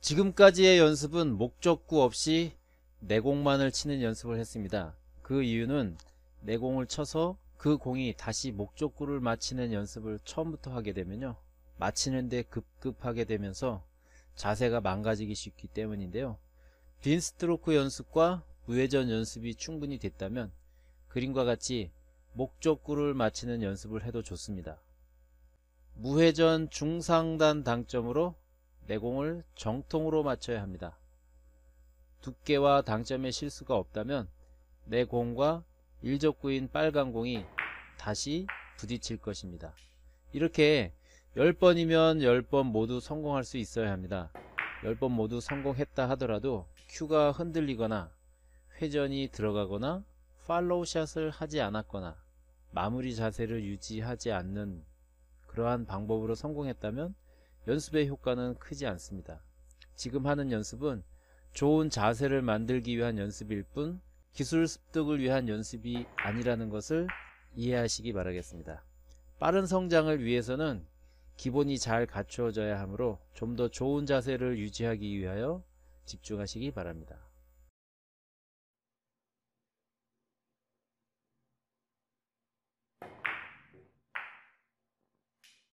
지금까지의 연습은 목적구 없이 내공만을 치는 연습을 했습니다. 그 이유는 내공을 쳐서 그 공이 다시 목적구를 맞히는 연습을 처음부터 하게 되면요. 맞히는데 급급하게 되면서 자세가 망가지기 쉽기 때문인데요. 빈 스트로크 연습과 우회전 연습이 충분히 됐다면 그림과 같이 목적구를 맞히는 연습을 해도 좋습니다. 무회전 중상단 당점으로 내공을 정통으로 맞춰야 합니다. 두께와 당점에 실수가 없다면 내공과 일적구인 빨간 공이 다시 부딪힐 것입니다. 이렇게 10번이면 10번 모두 성공할 수 있어야 합니다. 10번 모두 성공했다 하더라도 큐가 흔들리거나 회전이 들어가거나 팔로우 샷을 하지 않았거나 마무리 자세를 유지하지 않는 그러한 방법으로 성공했다면 연습의 효과는 크지 않습니다. 지금 하는 연습은 좋은 자세를 만들기 위한 연습일 뿐 기술 습득을 위한 연습이 아니라는 것을 이해하시기 바라겠습니다. 빠른 성장을 위해서는 기본이 잘 갖추어져야 하므로 좀 더 좋은 자세를 유지하기 위하여 집중하시기 바랍니다.